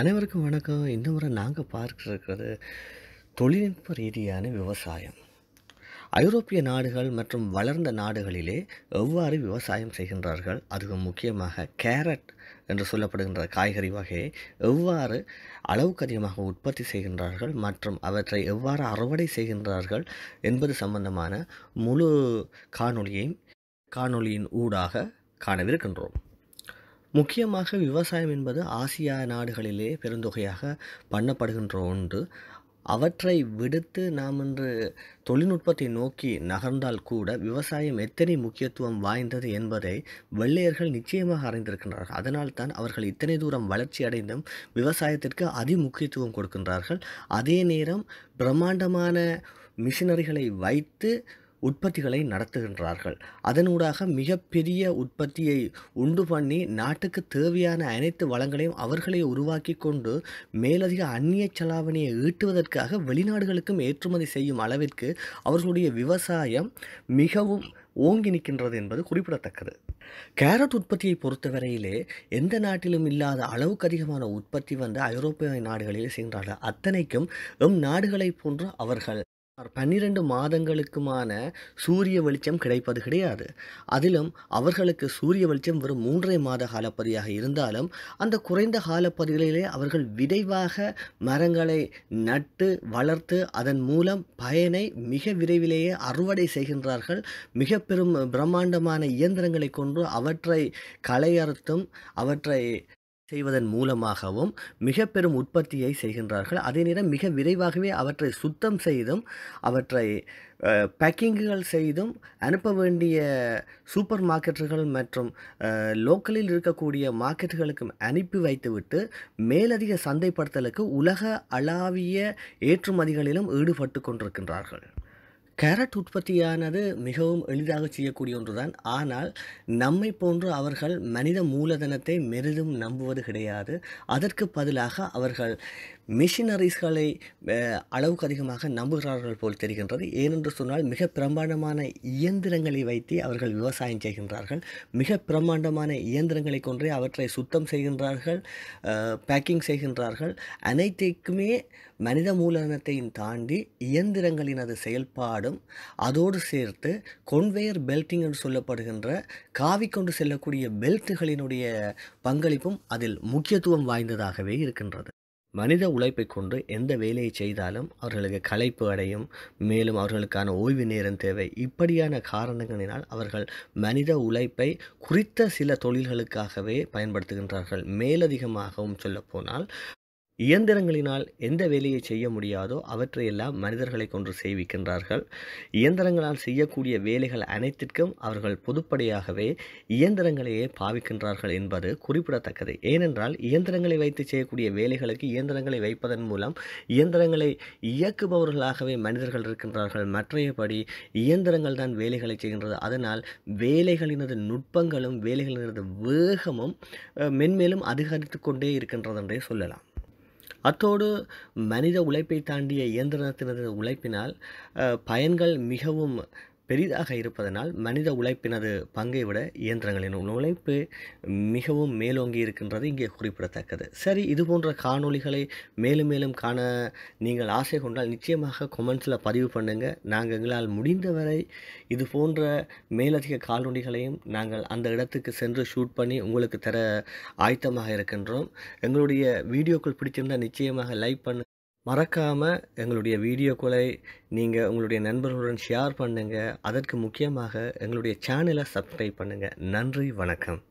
அனைவருக்கும் வணக்கம் இந்த முறை நாங்கள் பார்க்கிறது தொழில்நுட்ப ரீதியான விவசாயம் ஐரோப்பிய நாடுகள் மற்றும் வளர்ந்த நாடுகளிலே எவ்வாறு விவசாயம் செய்கின்றார்கள் அதுவும் முக்கியமாக கேரட் என்று சொல்லப்படுகின்ற காய்கறி வகையை எவ்வாறு அளவுக்கு அதிகமாக உற்பத்தி செய்கின்றார்கள் மற்றும் அவற்றை எவ்வாறு அறுவடை செய்கின்றார்கள் என்பது சம்பந்தமான முழு காணொளியையும் காணொளியின் ஊடாக காணவிருக்கின்றோம் முக்கியமாக விவசாயம் என்பது ஆசியா நாடுகளிலே பெருந்தொகையாக பண்ணப்படுகின்ற ஒன்று அவற்றை விடுத்து நாம் இன்று தொழில்நுட்பத்தை நோக்கி நகர்ந்தால் கூட விவசாயம் எத்தனை முக்கியத்துவம் வாய்ந்தது என்பதை வெள்ளையர்கள் நிச்சயமாக அறிந்திருக்கின்றார்கள் அதனால் தான் அவர்கள் இத்தனை தூரம் வளர்ச்சி அடைந்தும் விவசாயத்திற்கு அதிமுக்கியத்துவம் கொடுக்கின்றார்கள் அதே நேரம் பிரம்மாண்டமான மிஷினரிகளை வைத்து உற்பத்திகளை நடத்துகின்றார்கள் அதனூடாக மிகப்பெரிய உற்பத்தியை உண்டு பண்ணி நாட்டுக்கு தேவையான அனைத்து வளங்களையும் அவர்களே உருவாக்கி கொண்டு மேலதிக அந்நிய செலாவணியை ஈட்டுவதற்காக வெளிநாடுகளுக்கும் ஏற்றுமதி செய்யும் அளவிற்கு அவர்களுடைய விவசாயம் மிகவும் ஓங்கி நிற்கின்றது என்பது குறிப்பிடத்தக்கது கேரட் உற்பத்தியை பொறுத்தவரையிலே எந்த நாட்டிலும் இல்லாத அளவுக்கு அதிகமான உற்பத்தி வந்து ஐரோப்பிய நாடுகளில் செய்கின்றார்கள் அத்தனைக்கும் எம் நாடுகளை போன்று அவர்கள் பன்னிரண்டு மாதங்களுக்குமான சூரிய வெளிச்சம் கிடைப்பது கிடையாது அதிலும் அவர்களுக்கு சூரிய வெளிச்சம் வெறும் மூன்றரை மாத காலப்பதியாக இருந்தாலும் அந்த குறைந்த காலப்பதிகளிலே அவர்கள் விரைவாக மரங்களை நட்டு வளர்த்து அதன் மூலம் பயனை மிக விரைவிலேயே அறுவடை செய்கின்றார்கள் மிக பெரும் பிரம்மாண்டமான இயந்திரங்களை கொண்டு அவற்றை களையறுத்தும் அவற்றை செய்வதன் மூலமாகவும் மிக பெரும் உற்பத்தியை செய்கின்றார்கள் அதே நேரம் மிக விரைவாகவே அவற்றை சுத்தம் செய்தும் அவற்றை பேக்கிங்குகள் செய்தும் அனுப்ப வேண்டிய சூப்பர் மார்க்கெட்டுகள் மற்றும் லோக்கலில் இருக்கக்கூடிய மார்க்கெட்டுகளுக்கும் அனுப்பி வைத்துவிட்டு மேலதிக சந்தைப்படுத்தலுக்கு உலக அளாவிய ஏற்றுமதிகளிலும் ஈடுபட்டு கொண்டிருக்கின்றார்கள் கேரட் உற்பத்தியானது மிகவும் எளிதாக செய்யக்கூடிய ஒன்றுதான் ஆனால் நம்மை போன்று அவர்கள் மனித மூலதனத்தை மெரிதும் நம்புவது கிடையாது அதற்கு பதிலாக அவர்கள் மிஷினரிஸ்களை அளவுக்கு அதிகமாக நம்புகிறார்கள் போல் தெரிகின்றது ஏனென்று சொன்னால் மிக பிரம்மாண்டமான இயந்திரங்களை வைத்து அவர்கள் விவசாயம் செய்கின்றார்கள் மிக பிரம்மாண்டமான இயந்திரங்களை கொன்றே அவற்றை சுத்தம் செய்கின்றார்கள் பேக்கிங் செய்கின்றார்கள் அனைத்துக்குமே மனித மூலதனத்தையும் தாண்டி இயந்திரங்களின் அது செயல்பாடு வழிபாடும் அதோடு சேர்த்து கொன்வேயர் பெல்ட்டிங் என்று சொல்லப்படுகின்ற காவி கொண்டு செல்லக்கூடிய பெல்ட்டுகளினுடைய பங்களிப்பும் அதில் முக்கியத்துவம் வாய்ந்ததாகவே இருக்கின்றது மனித உழைப்பை கொண்டு எந்த வேலையை செய்தாலும் அவர்களுக்கு களைப்பு அடையும் மேலும் அவர்களுக்கான ஓய்வு நேரம் தேவை இப்படியான காரணங்களினால் அவர்கள் மனித உழைப்பை குறித்த சில தொழில்களுக்காகவே பயன்படுத்துகின்றார்கள் மேலதிகமாகவும் சொல்லப்போனால் இயந்திரங்களினால் எந்த வேலையை செய்ய முடியாதோ அவற்றையெல்லாம் மனிதர்களை கொன்று செய்விக்கின்றார்கள் இயந்திரங்களால் செய்யக்கூடிய வேலைகள் அனைத்திற்கும் அவர்கள் பொதுப்படையாகவே இயந்திரங்களையே பாவிக்கின்றார்கள் என்பது குறிப்பிடத்தக்கது ஏனென்றால் இயந்திரங்களை வைத்து செய்யக்கூடிய வேலைகளுக்கு இயந்திரங்களை வைப்பதன் மூலம் இயந்திரங்களை இயக்குபவர்களாகவே மனிதர்கள் இருக்கின்றார்கள் மற்றையபடி இயந்திரங்கள் தான் வேலைகளை செய்கின்றது அதனால் வேலைகளினது நுட்பங்களும் வேலைகளினது வேகமும் மென்மேலும் அதிகரித்து கொண்டே இருக்கின்றதென்றே சொல்லலாம் அத்தோடு மனித உழைப்பை தாண்டிய இயந்திரத்தினது உழைப்பினால் பயன்கள் மிகவும் பெரிதாக இருப்பதனால் மனித உழைப்பினது பங்கை விட இயந்திரங்களின் உழைப்பு மிகவும் மேலோங்கி இருக்கின்றது இங்கே குறிப்பிடத்தக்கது சரி இது போன்ற காணொளிகளை மேலும் மேலும் காண நீங்கள் ஆசை கொண்டால் நிச்சயமாக கொமெண்ட்ஸில் பதிவு பண்ணுங்கள் நாங்கள் எங்களால் முடிந்தவரை இது போன்ற மேலதிக காணொலிகளையும் நாங்கள் அந்த இடத்துக்கு சென்று ஷூட் பண்ணி உங்களுக்கு தர ஆயத்தமாக இருக்கின்றோம் எங்களுடைய வீடியோக்கள் பிடிச்சிருந்தால் நிச்சயமாக லைக் பண்ணு மறக்காமல் எங்களுடைய வீடியோக்களை நீங்கள் உங்களுடைய நண்பர்களுடன் ஷேர் பண்ணுங்கள் அதற்கு முக்கியமாக எங்களுடைய சேனலை சப்ஸ்கிரைப் பண்ணுங்கள் நன்றி வணக்கம்